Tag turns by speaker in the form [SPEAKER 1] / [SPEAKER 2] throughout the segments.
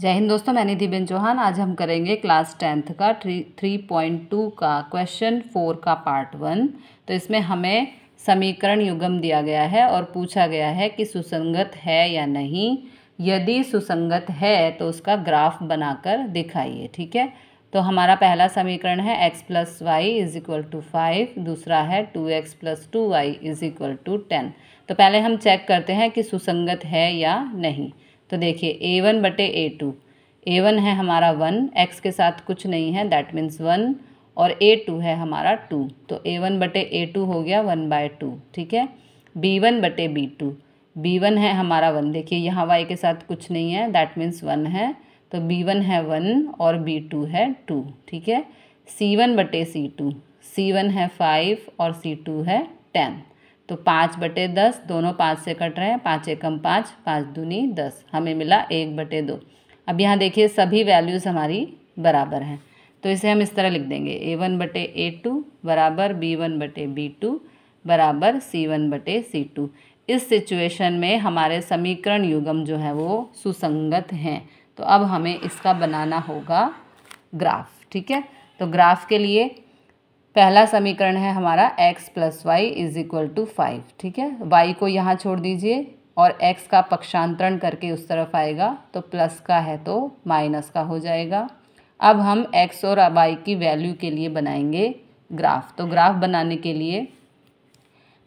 [SPEAKER 1] जय हिंद दोस्तों मैं निधि बेन चौहान आज हम करेंगे क्लास टेंथ का थ्री थ्री पॉइंट टू का क्वेश्चन फोर का पार्ट वन तो इसमें हमें समीकरण युगम दिया गया है और पूछा गया है कि सुसंगत है या नहीं यदि सुसंगत है तो उसका ग्राफ बनाकर दिखाइए ठीक है तो हमारा पहला समीकरण है x plus y is equal to five दूसरा है two x plus two y is equal to ten तो पहले हम चेक करते हैं कि सुसंगत है या नहीं तो देखिए ए वन बटे ए टू ए वन है हमारा वन एक्स के साथ कुछ नहीं है दैट मीन्स वन और ए टू है हमारा टू तो ए वन बटे ए टू हो गया वन बाय टू ठीक है बी वन बटे बी टू बी वन है हमारा वन देखिए यहाँ वाई के साथ कुछ नहीं है दैट मीन्स वन है तो बी वन है वन और बी टू है टू ठीक है सी वन बटे सी टू सी वन है फाइव और सी टू है टेन तो पाँच बटे दस दोनों पाँच से कट रहे हैं पाँच एकम पाँच पाँच दूनी दस हमें मिला एक बटे दो अब यहाँ देखिए सभी वैल्यूज़ हमारी बराबर हैं तो इसे हम इस तरह लिख देंगे ए वन बटे ए टू बराबर बी वन बटे बी टू बराबर सी वन बटे सी टू इस सिचुएशन में हमारे समीकरण युगम जो है वो सुसंगत हैं तो अब हमें इसका बनाना होगा ग्राफ ठीक है तो ग्राफ के लिए पहला समीकरण है हमारा x plus y is equal to five ठीक है y को यहाँ छोड़ दीजिए और x का पक्षांतरण करके उस तरफ आएगा तो प्लस का है तो माइनस का हो जाएगा अब हम x और y की वैल्यू के लिए बनाएंगे ग्राफ तो ग्राफ बनाने के लिए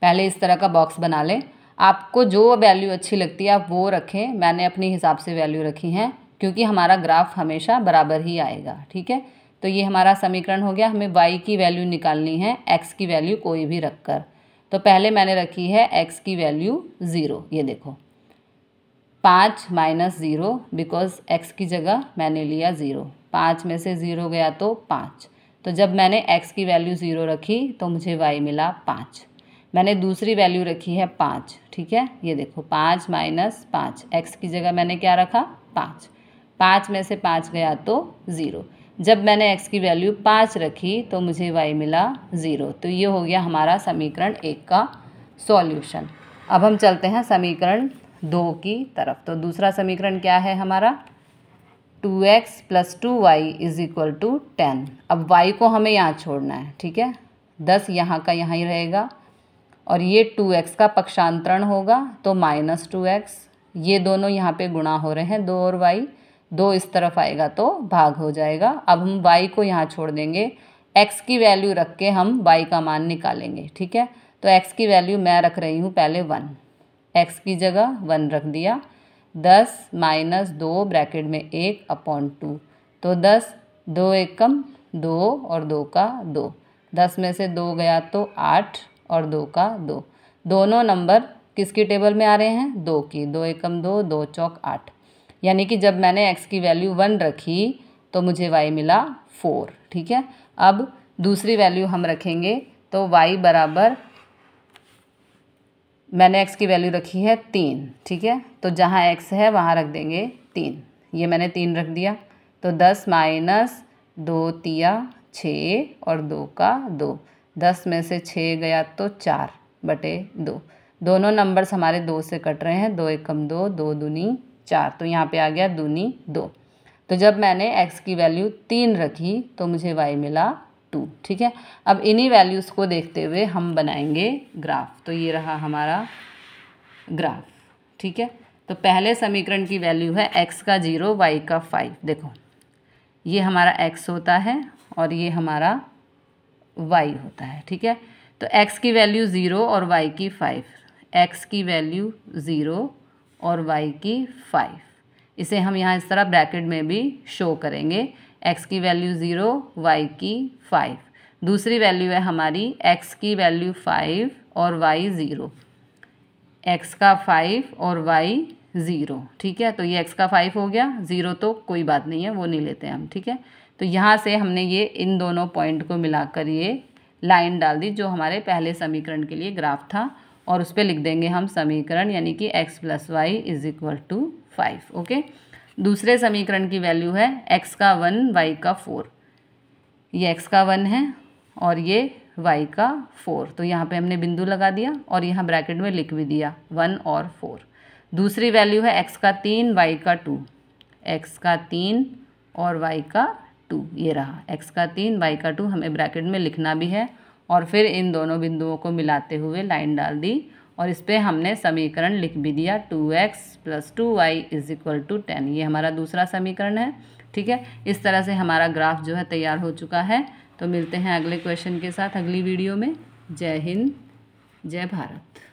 [SPEAKER 1] पहले इस तरह का बॉक्स बना लें आपको जो वैल्यू अच्छी लगती है आप वो रखें मैंने अपने हिसाब से वैल्यू रखी हैं क्योंकि हमारा ग्राफ हमेशा बराबर ही आएगा ठीक है तो ये हमारा समीकरण हो गया हमें y की वैल्यू निकालनी है x की वैल्यू कोई भी रख कर तो पहले मैंने रखी है x की वैल्यू ज़ीरो ये देखो पाँच माइनस ज़ीरो बिकॉज़ x की जगह मैंने लिया ज़ीरो पाँच में से ज़ीरो गया तो पाँच तो जब मैंने x की वैल्यू ज़ीरो रखी तो मुझे y मिला पाँच मैंने दूसरी वैल्यू रखी है पाँच ठीक है ये देखो पाँच माइनस पाँच एक्स की जगह मैंने क्या रखा पाँच पाँच में से पाँच गया तो ज़ीरो जब मैंने एक्स की वैल्यू पाँच रखी तो मुझे वाई मिला ज़ीरो तो ये हो गया हमारा समीकरण एक का सॉल्यूशन अब हम चलते हैं समीकरण दो की तरफ तो दूसरा समीकरण क्या है हमारा two x plus two y is equal to ten अब वाई को हमें यहाँ छोड़ना है ठीक है दस यहाँ का यहाँ ही रहेगा और ये टू एक्स का पक्षांतरण होगा तो माइनस टू एक्स ये दोनों यहाँ पे गुणा हो रहे हैं दो और वाई दो इस तरफ आएगा तो भाग हो जाएगा अब हम वाई को यहाँ छोड़ देंगे एक्स की वैल्यू रख के हम वाई का मान निकालेंगे ठीक है तो एक्स की वैल्यू मैं रख रही हूँ पहले वन एक्स की जगह वन रख दिया दस माइनस दो ब्रैकेट में एक अपॉन टू तो दस दो एकम कम दो और दो का दो दस में से दो गया तो आठ और दो का दो दोनों नंबर किसकी टेबल में आ रहे हैं दो की दो एकम दो दो चौक आठ यानी कि जब मैंने एक्स की वैल्यू वन रखी तो मुझे वाई मिला फोर ठीक है अब दूसरी वैल्यू हम रखेंगे तो वाई बराबर मैंने एक्स की वैल्यू रखी है तीन ठीक है तो जहाँ एक्स है वहाँ रख देंगे तीन ये मैंने तीन रख दिया तो दस माइनस दो तिया छः और दो का दो दस में से छः गया तो चार बटे दो दोनों नंबर्स हमारे दो से कट रहे हैं दो एकम दो दो दूनी चार तो यहाँ पे आ गया दूनी दो तो जब मैंने x की वैल्यू तीन रखी तो मुझे y मिला टू ठीक है अब इन्हीं वैल्यूज़ को देखते हुए हम बनाएंगे ग्राफ तो ये रहा हमारा ग्राफ ठीक है तो पहले समीकरण की वैल्यू है x का जीरो y का फाइव देखो ये हमारा x होता है और ये हमारा y होता है ठीक है तो x की वैल्यू ज़ीरो और y की फाइव x की वैल्यू ज़ीरो और वाई की फाइव इसे हम यहाँ इस तरह ब्रैकेट में भी शो करेंगे एक्स की वैल्यू ज़ीरो वाई की फाइव दूसरी वैल्यू है हमारी एक्स की वैल्यू फाइव और वाई ज़ीरो एक्स का फाइव और वाई ज़ीरो ठीक है तो ये एक्स का फाइव हो गया ज़ीरो तो कोई बात नहीं है वो नहीं लेते हम ठीक है तो यहाँ से हमने ये इन दोनों पॉइंट को मिलाकर ये लाइन डाल दी जो हमारे पहले समीकरण के लिए ग्राफ था और उस पर लिख देंगे हम समीकरण यानी कि x plus y is equal to five okay दूसरे समीकरण की वैल्यू है x का वन वाई का फोर ये x का वन है और ये y का फोर तो यहाँ पे हमने बिंदु लगा दिया और यहाँ ब्रैकेट में लिख भी दिया वन और फोर दूसरी वैल्यू है x का तीन y का टू x का तीन और y का टू ये रहा x का तीन y का टू हमें ब्रैकेट में लिखना भी है और फिर इन दोनों बिंदुओं को मिलाते हुए लाइन डाल दी और इस पर हमने समीकरण लिख भी दिया two x plus two y is equal to ten ये हमारा दूसरा समीकरण है ठीक है इस तरह से हमारा ग्राफ जो है तैयार हो चुका है तो मिलते हैं अगले क्वेश्चन के साथ अगली वीडियो में जय हिंद जय भारत